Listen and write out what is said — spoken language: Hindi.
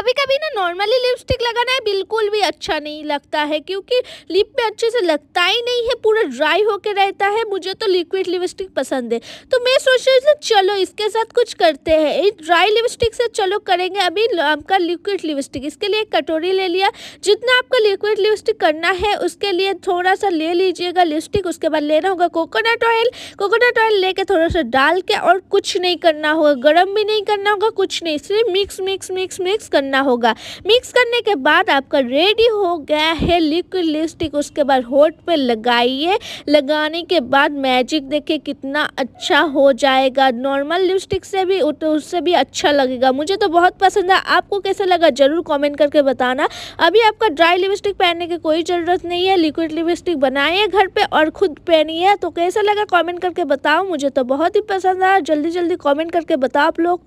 कभी कभी ना नॉर्मली लिपस्टिक लगाना है बिल्कुल भी अच्छा नहीं लगता है क्योंकि लिप में अच्छे से लगता ही नहीं है पूरा ड्राई होकर रहता है मुझे तो लिक्विड लिपस्टिक पसंद है तो मैं सोच रही थी चलो इसके साथ कुछ करते हैं इस ड्राई लिपस्टिक से चलो करेंगे अभी आपका लिक्विड लिपस्टिक इसके लिए एक कटोरी ले लिया जितना आपका लिक्विड लिपस्टिक करना है उसके लिए थोड़ा सा ले लीजिएगा लिपस्टिक उसके बाद लेना होगा कोकोनट ऑयल कोकोनट ऑयल लेके थोड़ा सा डाल के और कुछ नहीं करना होगा गर्म भी नहीं करना होगा कुछ नहीं सिर्फ मिक्स मिक्स मिक्स मिक्स करना करना होगा मिक्स करने के बाद आपका रेडी हो गया है लिक्विड लिपस्टिक उसके बाद होठ पे लगाइए लगाने के बाद मैजिक देखिए कितना अच्छा हो जाएगा नॉर्मल लिपस्टिक से भी तो उससे भी अच्छा लगेगा मुझे तो बहुत पसंद है आपको कैसा लगा ज़रूर कॉमेंट करके बताना अभी आपका ड्राई लिपस्टिक पहनने की कोई ज़रूरत नहीं है लिक्विड लिपस्टिक बनाइए घर पर और ख़ुद पहनिए तो कैसा लगा कॉमेंट करके बताओ मुझे तो बहुत ही पसंद आया जल्दी जल्दी कॉमेंट करके बताओ आप लोग